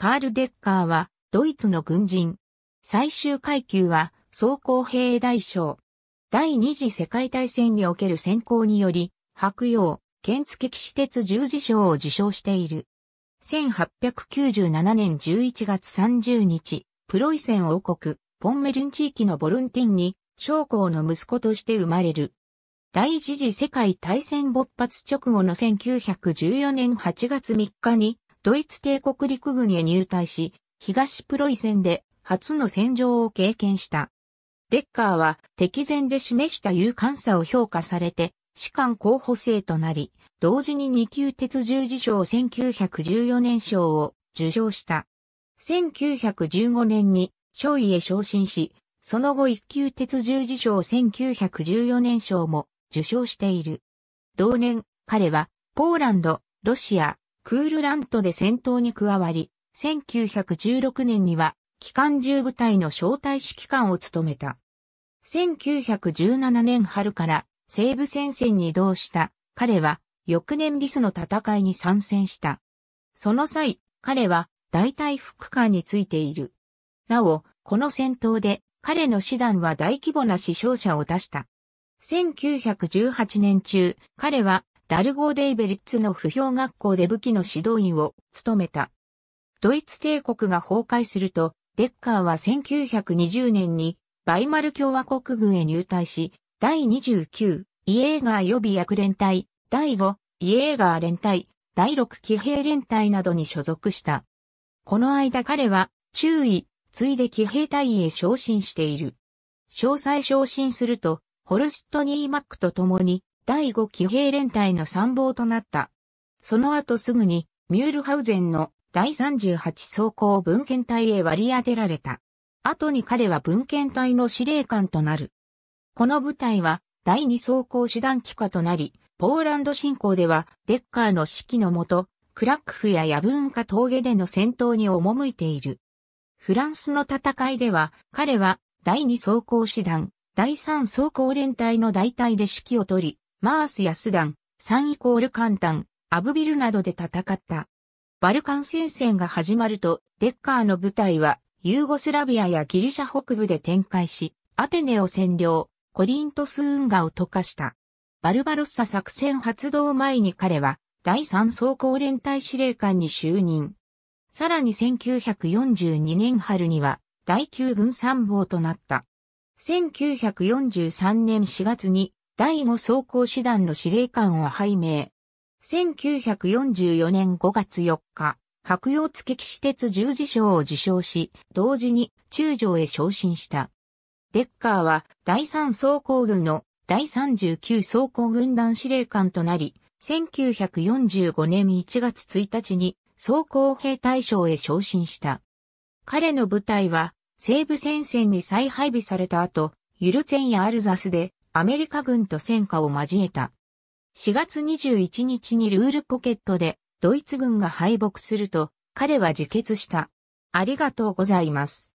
カール・デッカーは、ドイツの軍人。最終階級は、装甲兵大将。第二次世界大戦における選考により、白洋、剣付騎士鉄十字章を受賞している。1897年11月30日、プロイセン王国、ポンメルン地域のボルンティンに、将校の息子として生まれる。第一次世界大戦勃発直後の1914年8月3日に、ドイツ帝国陸軍へ入隊し、東プロイセンで初の戦場を経験した。デッカーは敵前で示した勇敢さを評価されて、士官候補生となり、同時に二級鉄十字章1914年賞を受賞した。1915年に少尉へ昇進し、その後一級鉄十字章1914年賞も受賞している。同年、彼はポーランド、ロシア、クールラントで戦闘に加わり、1916年には、機関銃部隊の招待指揮官を務めた。1917年春から西部戦線に移動した彼は翌年リスの戦いに参戦した。その際、彼は大隊副官についている。なお、この戦闘で彼の師団は大規模な死傷者を出した。1918年中、彼はダルゴーデイベリッツの不評学校で武器の指導員を務めた。ドイツ帝国が崩壊すると、デッカーは1920年にバイマル共和国軍へ入隊し、第29イエーガー予備役連隊、第5イエーガー連隊、第6騎兵連隊などに所属した。この間彼は、中尉、ついで騎兵隊へ昇進している。詳細昇進すると、ホルスト・ニーマックと共に、第5騎兵連隊の参謀となった。その後すぐに、ミュールハウゼンの第38装甲文献隊へ割り当てられた。後に彼は文献隊の司令官となる。この部隊は第2装甲師団機下となり、ポーランド侵攻ではデッカーの指揮のもと、クラックフやヤブンカ峠での戦闘に赴いている。フランスの戦いでは、彼は第2装甲師団、第3装甲連隊の大隊で指揮を取り、マースやスダン、サンイコールカンタン、アブビルなどで戦った。バルカン戦線が始まると、デッカーの部隊は、ユーゴスラビアやギリシャ北部で展開し、アテネを占領、コリントス運河を溶かした。バルバロッサ作戦発動前に彼は、第3装甲連隊司令官に就任。さらに1942年春には、第9軍参謀となった。1943年4月に、第5装甲師団の司令官を拝命。1944年5月4日、白洋付騎士鉄十字章を受章し、同時に中将へ昇進した。デッカーは第3装甲軍の第39装甲軍団司令官となり、1945年1月1日に装甲兵隊将へ昇進した。彼の部隊は西部戦線に再配備された後、ユルツェンやアルザスでアメリカ軍と戦火を交えた。4月21日にルールポケットでドイツ軍が敗北すると彼は自決した。ありがとうございます。